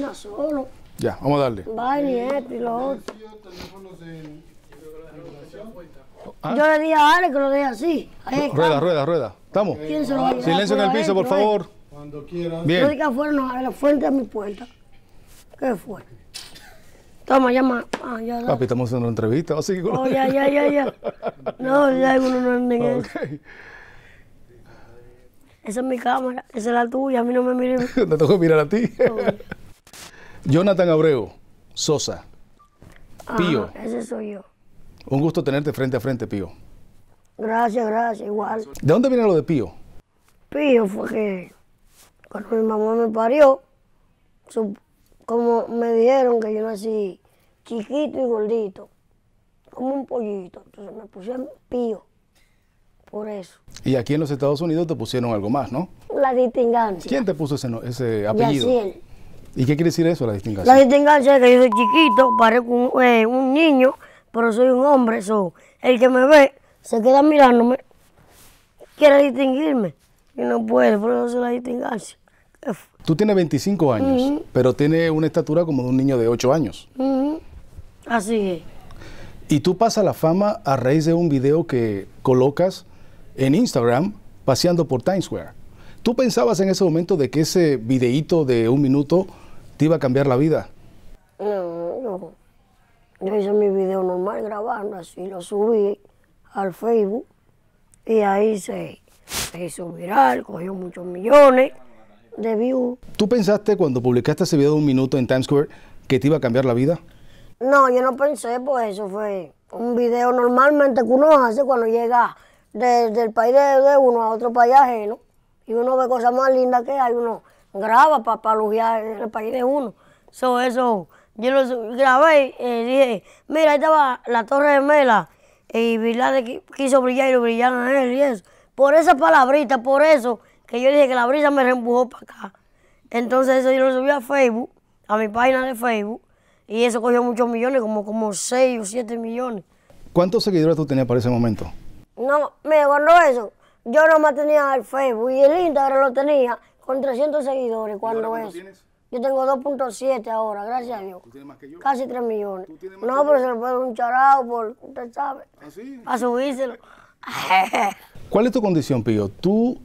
No solo. Ya, vamos a darle. y lo otro. Yo le dije a Ale que lo deje así. rueda, rueda, rueda. ¿Estamos? Silencio en el piso, por eh? favor. Cuando quieras. Bien. Yo dije afuera, no, a la fuente de mi puerta. ¿Qué fue? Toma, llama. Ah, ya, Papi, estamos haciendo una entrevista, así que... Oh, ya, ya, ya, ya. No, ya uno no es. Okay. Esa es mi cámara, esa es la tuya, a mí no me miren. no tengo que mirar a ti. Jonathan Abreu, Sosa. Pío. ese soy yo. Un gusto tenerte frente a frente, Pío. Gracias, gracias, igual. ¿De dónde viene lo de Pío? Pío fue que cuando mi mamá me parió, como me dijeron que yo nací chiquito y gordito, como un pollito, entonces me pusieron Pío, por eso. Y aquí en los Estados Unidos te pusieron algo más, ¿no? La distingancia. ¿Quién te puso ese, ese apellido? Yaciel. ¿Y qué quiere decir eso, la distinción? La distinción es que yo soy chiquito, parezco eh, un, niño, pero soy un hombre. So, el que me ve se queda mirándome, quiere distinguirme y no puede, por eso es la distinción. Tú tienes 25 años, pero tienes una estatura como de un niño de 8 años. Así es. Y tú pasas la fama a raíz de un video que colocas en Instagram paseando por Times Square. ¿Tú pensabas en ese momento de que ese videíto de un minuto te iba a cambiar la vida? No, Yo hice mi video normal grabando así, lo subí al Facebook y ahí se, hizo viral, cogió muchos millones de views. ¿Tú pensaste cuando publicaste ese video de un minuto en Times Square que te iba a cambiar la vida? No, yo no pensé, pues eso fue un video normalmente que uno hace cuando llega desde el país de, de, uno a otro país ajeno y uno ve cosas más lindas que hay, uno graba para pa en el país de uno. eso, yo lo grabé y eh, dije, mira, ahí estaba la Torre de Mela y Vilade quiso brillar y lo brillaron en él y eso. Por esa palabrita, por eso, que yo dije que la brisa me reempujó para acá. Entonces eso yo lo subí a Facebook, a mi página de Facebook, y eso cogió muchos millones, como, como 6 o siete millones. ¿Cuántos seguidores tú tenías para ese momento? No, me cuando eso, yo nomás tenía el Facebook y el Instagram lo tenía con 300 seguidores, cuando es? Yo tengo 2.7 ahora, gracias a Dios. ¿Tú tienes más que yo? Casi 3 millones. no, pero se le puede un charado, por, usted sabe, ¿Ah, a subírselo. ¿Cuál es tu condición, Pío? Tú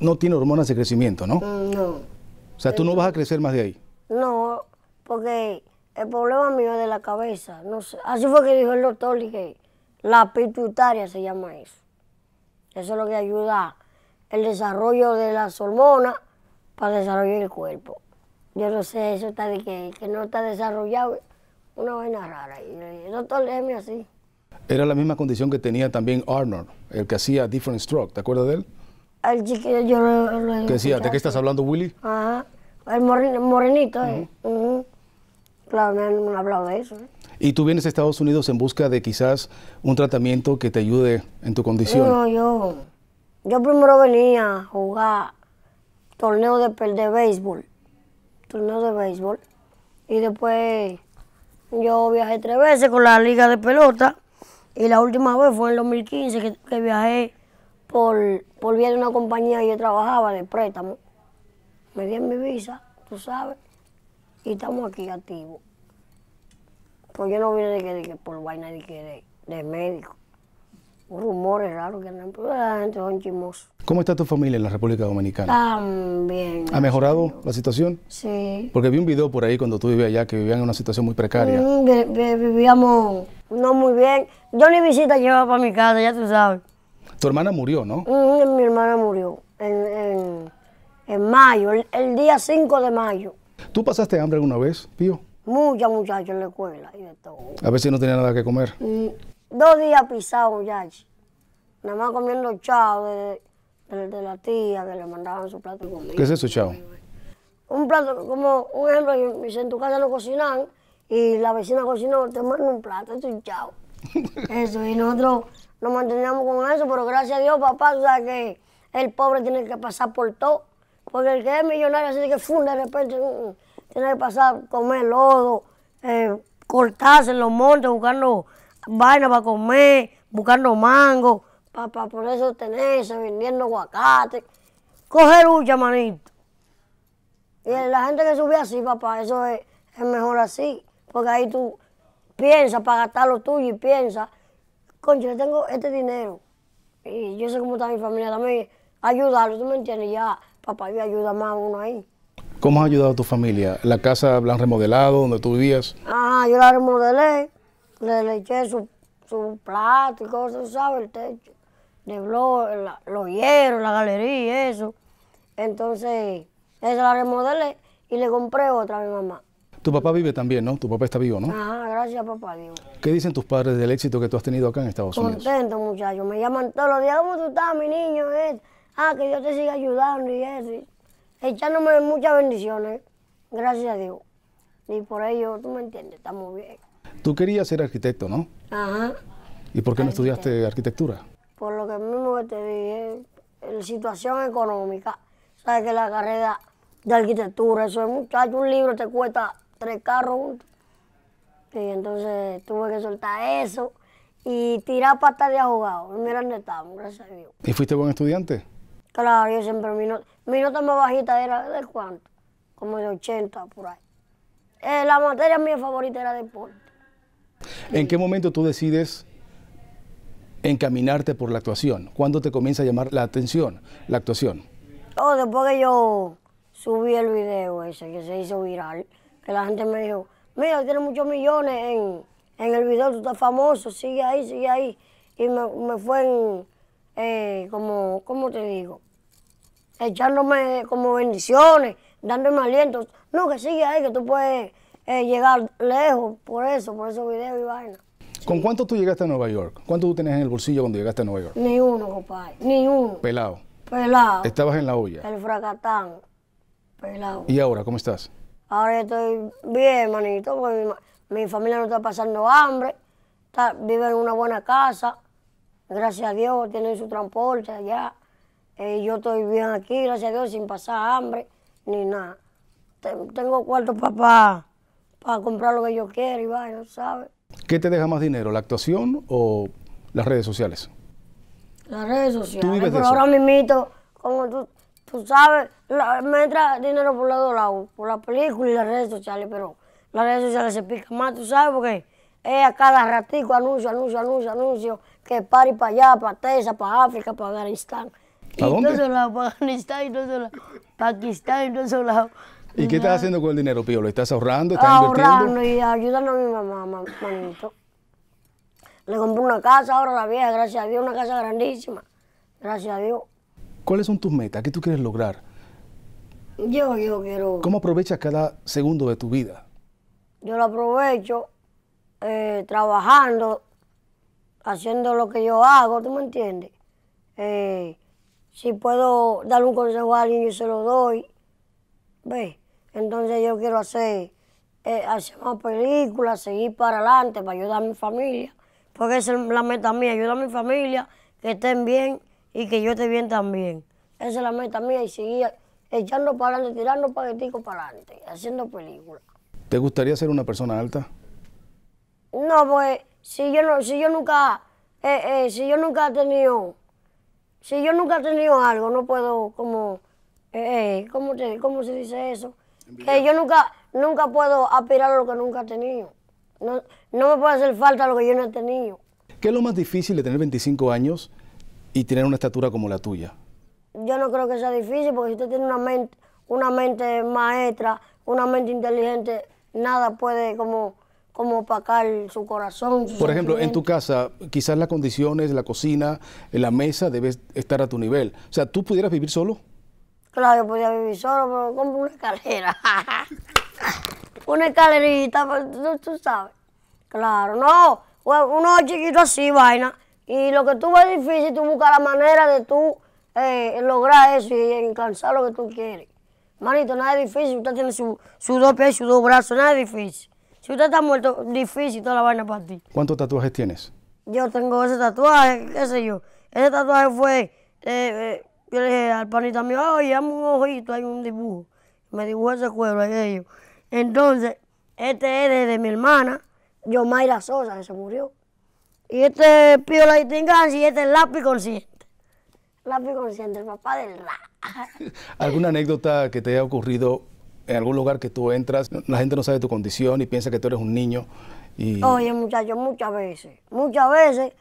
no tienes hormonas de crecimiento, ¿no? Mm, no. O sea, tú no vas a crecer más de ahí. No, porque el problema mío es de la cabeza. No sé. Así fue que dijo el doctor la pituitaria se llama eso. Eso es lo que ayuda el desarrollo de las hormonas para desarrollar el cuerpo. Yo no sé, eso está de que, que no está desarrollado, una vaina rara. Y el doctor así. Era la misma condición que tenía también Arnold, el que hacía Different Stroke, ¿te acuerdas de él? El chiquillo yo lo, ¿Qué decía? ¿De qué estás hablando, Willy? Ajá, el morenito, eh. Claro, me han hablado de eso. Eh. ¿Y tú vienes a Estados Unidos en busca de quizás un tratamiento que te ayude en tu condición? No, yo, yo primero venía a jugar torneo de, de béisbol. Torneo de béisbol. Y después yo viajé tres veces con la liga de pelota. Y la última vez fue en 2015 que, que viajé por, por de una compañía yo trabajaba de préstamo. Me dieron mi visa, tú sabes, y estamos aquí activos. Pues yo no vine de que, de que por vaina de que de médico rumores raros que andan, son ¿Cómo está tu familia en la República Dominicana? También. ¿Ha mejorado la situación? Sí. Porque vi un video por ahí cuando tú vivías allá que vivían en una situación muy precaria. Mm, vivíamos no muy bien. Yo ni visita llevaba para mi casa, ya tú sabes. Tu hermana murió, ¿no? Mm, mi hermana murió en, mayo, el, día 5 de mayo. ¿Tú pasaste hambre alguna vez, Pío? Muchas muchachos en la escuela y de todo. A veces no tenía nada que comer. Mm dos días pisados, ya. Nada más comiendo chao de, la tía que le mandaban su plato ¿Qué es eso, chao? Un plato, como un ejemplo, en tu casa lo cocinan y la vecina cocinó, te mandan un plato, eso es chao. eso, y nosotros nos manteníamos con eso, pero gracias a Dios, papá, o sea que el pobre tiene que pasar por todo. Porque el que es millonario, así que funda de repente, mm, mm, tiene que pasar, comer lodo, eh, cortarse en los montes, buscando vaina para comer, buscando mango, para, por poder sostenerse, vendiendo aguacate. coger un manito. Y la gente que sube así, papá, eso es, mejor así, porque ahí tú piensas para gastar lo tuyo y piensas, concha, yo tengo este dinero y yo sé cómo está mi familia también, ayudarlo, tú me entiendes, ya papá yo ayuda más a uno ahí. ¿Cómo has ayudado a tu familia? ¿La casa la han remodelado donde tú vivías? Ah, yo la remodelé, le, eché su, su plato y cosas, ¿sabes? El techo. lo los hierros, la galería y eso. Entonces, eso la remodelé y le compré otra a mi mamá. Tu papá vive también, ¿no? Tu papá está vivo, ¿no? Ajá, gracias papá Dios. ¿Qué dicen tus padres del éxito que tú has tenido acá en Estados Unidos? Contento, muchachos. Me llaman todos los días, ¿cómo tú estás, mi niño? Ah, que Dios te siga ayudando y eso. echándome muchas bendiciones, gracias a Dios. Y por ello, tú me entiendes, estamos bien. Tú querías ser arquitecto, ¿no? Ajá. ¿Y por qué no estudiaste arquitectura? Por lo que mismo que te dije, la situación económica. Sabes que la carrera de arquitectura, eso es muchacho, un libro te cuesta tres carros juntos. Y entonces tuve que soltar eso y tirar pata de abogado. Y mira dónde estamos, gracias a Dios. ¿Y fuiste buen estudiante? Claro, yo siempre, mi, nota más bajita era de cuánto, como de 80 por ahí. Eh, la materia mía favorita era deporte. ¿En qué momento tú decides encaminarte por la actuación? ¿Cuándo te comienza a llamar la atención la actuación? Oh, después que yo subí el video ese que se hizo viral, que la gente me dijo, mira, tienes muchos millones en, el video, tú estás famoso, sigue ahí, sigue ahí. Y me, me fue eh, como, ¿cómo te digo? Echándome como bendiciones, dándome aliento. No, que sigue ahí, que tú puedes eh, llegar lejos por eso, por esos videos y vaina. ¿Con cuánto tú llegaste a Nueva York? ¿Cuánto tú tenías en el bolsillo cuando llegaste a Nueva York? Ni uno, compadre, ni uno. Pelado. Pelado. Estabas en la olla. El fracatán. Pelado. ¿Y ahora cómo estás? Ahora estoy bien, manito, porque mi, familia no está pasando hambre, está, vive en una buena casa, gracias a Dios tienen su transporte allá. Eh, yo estoy bien aquí, gracias a Dios, sin pasar hambre ni nada. Tengo cuarto papá para comprar lo que yo quiero y vaya, ¿sabes? ¿Qué te deja más dinero, la actuación o las redes sociales? Las redes sociales. ¿Tú pero ahora mismo, como tú, tú sabes, me entra dinero por los dos lados, por la película y las redes sociales, pero las redes sociales se pican más, tú sabes, porque es a cada ratico anuncio, anuncio, anuncio, anuncio, que pari para allá, para Texas, para África, para Afganistán. ¿Para y dónde? Todos para Afganistán y todos lados, Pakistán y ¿Y qué estás haciendo con el dinero, Pío? ¿Lo estás ahorrando? ¿Estás ahorrando invirtiendo? y ayudando a mi mamá, manito. Le compré una casa ahora la vieja, gracias a Dios, una casa grandísima. Gracias a Dios. ¿Cuáles son tus metas? ¿Qué tú quieres lograr? Yo, yo quiero... ¿Cómo aprovechas cada segundo de tu vida? Yo lo aprovecho eh, trabajando, haciendo lo que yo hago, ¿tú me entiendes? Eh, si puedo dar un consejo a alguien, yo se lo doy. ¿Ves? Entonces yo quiero hacer, eh, hacer más películas, seguir para adelante, para ayudar a mi familia, porque esa es la meta mía, ayudar a mi familia, que estén bien y que yo esté bien también. Esa es la meta mía y seguir echando para adelante, tirando paquetitos para adelante, haciendo películas. ¿Te gustaría ser una persona alta? No, pues si yo no, si yo nunca, eh, eh si yo nunca he tenido, si yo nunca he tenido algo, no puedo como, eh, eh ¿cómo, ¿cómo se dice eso? que yo nunca, nunca puedo aspirar a lo que nunca he tenido. No, me puede hacer falta lo que yo no he tenido. ¿Qué es lo más difícil de tener 25 años y tener una estatura como la tuya? Yo no creo que sea difícil porque si usted tiene una mente, una mente maestra, una mente inteligente, nada puede como como opacar su corazón. Por ejemplo, en tu casa, quizás las condiciones, la cocina, la mesa debe estar a tu nivel. O sea, ¿tú pudieras vivir solo? Claro, yo podía vivir solo, pero compro una escalera. una escalerita, pues, tú, tú sabes. Claro, no, uno chiquito así, vaina. Y lo que tú ves difícil, tú buscas la manera de tú eh, lograr eso y alcanzar lo que tú quieres. Manito, nada es difícil, usted tiene sus su dos pies, sus dos brazos, nada es difícil. Si usted está muerto, difícil toda la vaina para ti. ¿Cuántos tatuajes tienes? Yo tengo ese tatuaje, qué sé yo. Ese tatuaje fue eh, eh, yo le dije al panita mío, oye, un ojito, hay un dibujo. Me dibujó ese cuero ellos Entonces, este es de, mi hermana, Yomaira Sosa, que se murió. Y este Pío la distingancia y este es lápiz consciente. Lápiz consciente, el papá del la ¿Alguna anécdota que te haya ocurrido en algún lugar que tú entras, la gente no sabe tu condición y piensa que tú eres un niño? Y... Oye, muchachos, muchas veces, muchas veces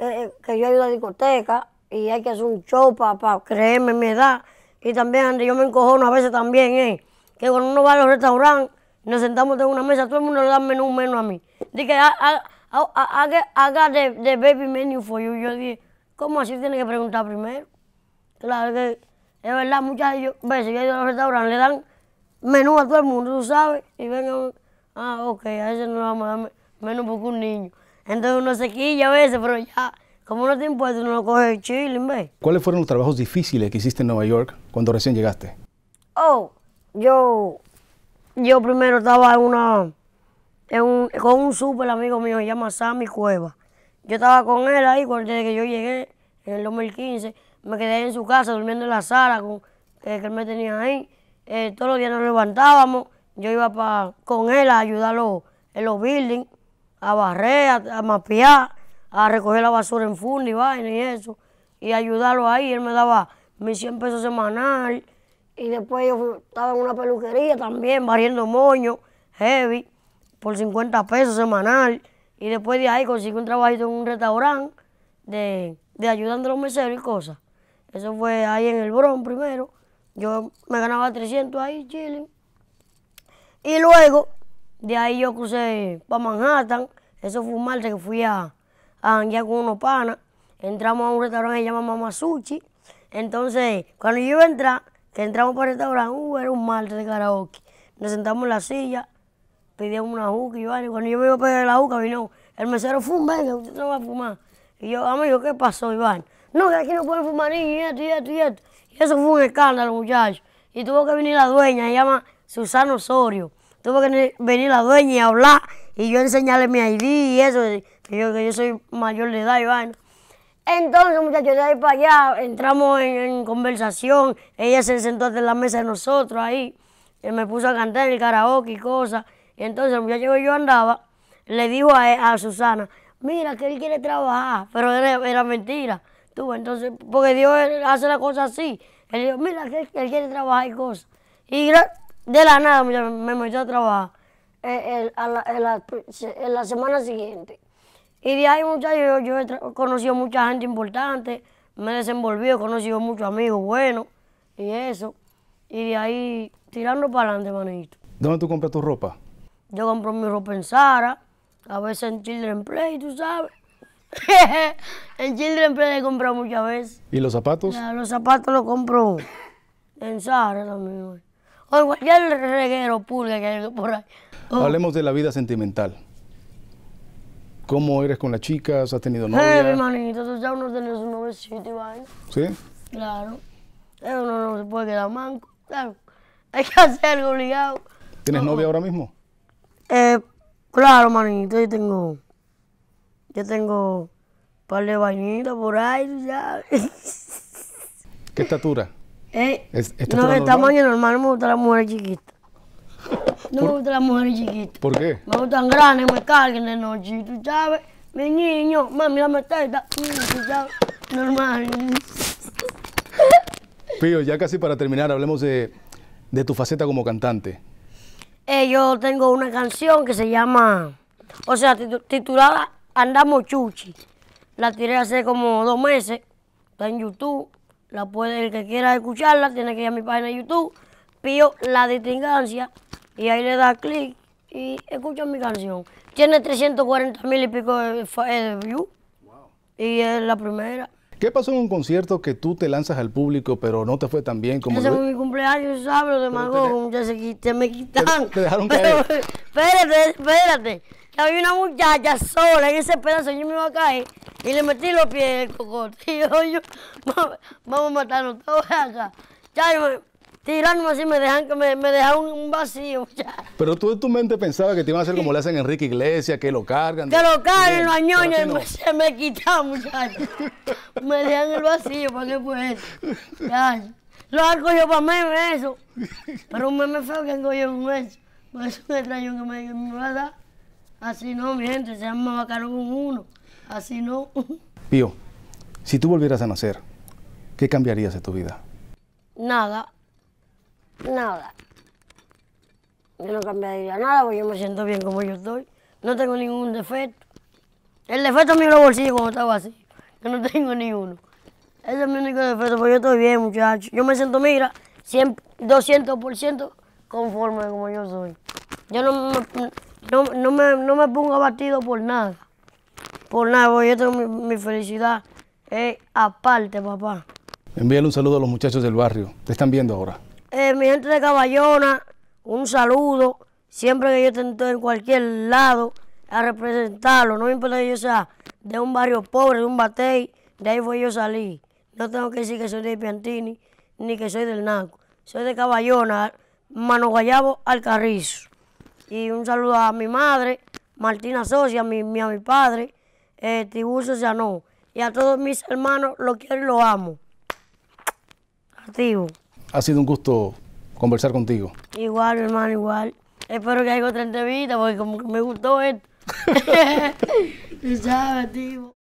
eh, eh, que yo he ido a discoteca y hay que hacer un show para pa creerme mi edad. Y también, yo me encojono a veces también, ¿eh? Que cuando uno va a los restaurantes, nos sentamos en una mesa, todo el mundo le da menú menos a mí. Dije, ah, ah, ah, haga de baby menu for you. Yo dije, ¿cómo así? Tiene que preguntar primero. Claro que es verdad, muchas veces yo he ido a los restaurantes, le dan menú a todo el mundo, tú sabes, y vengan, ah, ok, a veces no le vamos a dar menú porque un niño. Entonces uno se quilla a veces, pero ya como no te impuestos, no lo coge chile, ¿ves? ¿Cuáles fueron los trabajos difíciles que hiciste en Nueva York cuando recién llegaste? Oh, yo, yo primero estaba en una, con un súper amigo mío, se llama Sammy Cueva. Yo estaba con él ahí desde que yo llegué, en el 2015, me quedé en su casa durmiendo en la sala con, eh, que él me tenía ahí. Eh, todos los días nos levantábamos, yo iba con él a ayudarlo en los buildings, a barrer, a mapear a recoger la basura en funda y vaina y eso, y ayudarlo ahí. Él me daba mis 100 pesos semanal, y después yo estaba en una peluquería también, barriendo moño, heavy, por 50 pesos semanal. Y después de ahí conseguí un trabajito en un restaurante de, de ayudando a los meseros y cosas. Eso fue ahí en el Bron primero. Yo me ganaba 300 ahí, Chile. Y luego, de ahí yo crucé para Manhattan. Eso fue un martes que fui a, ya con unos panas. Entramos a un restaurante que se llama Mama Entonces, cuando yo iba a entrar, que entramos para el restaurante, uh, era un martes de karaoke. Nos sentamos en la silla, pedíamos una juca y Cuando yo me iba a pedir la juca, vino el mesero, fum, venga, usted no va a fumar. Y yo, amigo, ¿qué pasó, Iván? No, que aquí no pueden fumar ni y esto, y esto, y esto. Y eso fue un escándalo, muchachos. Y tuvo que venir la dueña, se llama Susana Osorio. Tuvo que venir la dueña y hablar, y yo enseñarle mi ID y eso que yo soy mayor de edad, Iván. Entonces, muchachos, de ahí para allá, entramos en, conversación. Ella se sentó en la mesa de nosotros ahí. Él me puso a cantar el karaoke y cosas. Entonces, el muchacho que yo andaba, le dijo a, Susana, mira, que él quiere trabajar. Pero era, mentira. Tú, entonces, porque Dios hace las cosa así. Él dijo, mira, que él, quiere trabajar y cosas. Y de la nada, me metió a trabajar eh, en la semana siguiente. Y de ahí, muchachos, yo, he conocido mucha gente importante, me he desenvolvido, he conocido muchos amigos buenos y eso. Y de ahí, tirando para adelante, manito. ¿Dónde tú compras tu ropa? Yo compro mi ropa en Sara, a veces en Children Play, tú sabes. en Children Play he comprado muchas veces. ¿Y los zapatos? los zapatos los compro en Sara también. O en cualquier reguero pulga que hay por ahí. Hablemos de la vida sentimental. ¿Cómo eres con las chicas? ¿Has tenido novia? Eh, tú ya uno tiene su novecito y ¿Sí? Claro. Uno no se puede quedar manco. Claro. Hay que hacer algo, obligado. ¿Tienes novia ahora mismo? Eh, claro, manito. Yo tengo. Yo tengo un par de vainitas por ahí, tú sabes. ¿Qué estatura? Eh, no, de en tamaño normal me gusta la mujer chiquita. No Por... me gustan las mujeres chiquitas. ¿Por qué? Me tan grandes, me carguen de noche, tú sabes. Mi niño, mami, la teta. Mm, normal. Pío, ya casi para terminar, hablemos de, de tu faceta como cantante. Eh, yo tengo una canción que se llama, o sea, titulada Andamos Chuchi. La tiré hace como dos meses, está en YouTube. La puede, el que quiera escucharla tiene que ir a mi página de YouTube. Pío La Distingancia y ahí le da clic y escucha mi canción. Tiene 340 mil y pico de, eh, views y es la primera. ¿Qué pasó en un concierto que tú te lanzas al público, pero no te fue tan bien como Ese fue mi cumpleaños, ¿sabes? de mango ya se, me quitan. Te, dejaron caer. espérate, espérate. había una muchacha sola en ese pedazo, yo me iba a caer y le metí los pies en el cocote. vamos, a matarnos todos acá. Ya, Tirándome así, me dejan que me, me dejaron un vacío. Ya. Pero tú en tu mente pensabas que te iban a hacer como le hacen a Enrique Iglesias, que lo cargan. Que lo cargan los ñoños, se me quitaron, muchachos. me dejan el vacío, ¿para qué fue eso? Ya. Lo han cogido para mí, eso. Pero un meme feo que han cogido un eso. Por eso me extraño que me, me va a dar. Así no, mi gente, se más bacano con uno. Así no. Pío, si tú volvieras a nacer, ¿qué cambiarías de tu vida? Nada. Nada. Yo no cambiaría nada porque yo me siento bien como yo estoy. No tengo ningún defecto. El defecto es mi bolsillo cuando estaba así. que no tengo ninguno, uno. Ese es mi único defecto, porque yo estoy bien, muchachos. Yo me siento, mira, 200% conforme como yo soy. Yo no, me, pongo abatido por nada. Por nada, porque yo tengo mi, mi felicidad. Es eh, aparte, papá. Envíale un saludo a los muchachos del barrio. Te están viendo ahora. Eh, mi gente de Caballona, un saludo. Siempre que yo esté en cualquier lado a representarlo, no me importa que yo sea de un barrio pobre, de un batey, de ahí fue yo salí. No tengo que decir que soy de Piantini ni que soy del Naco. Soy de Caballona, Mano al Alcarrizo. Y un saludo a mi madre, Martina Socia, a mi padre, eh, Tiburcio Sanó. Y a todos mis hermanos, los quiero y los amo. Activo ha sido un gusto conversar contigo. Igual, hermano, igual. Espero que haya otra entrevista porque como que me gustó esto. tío.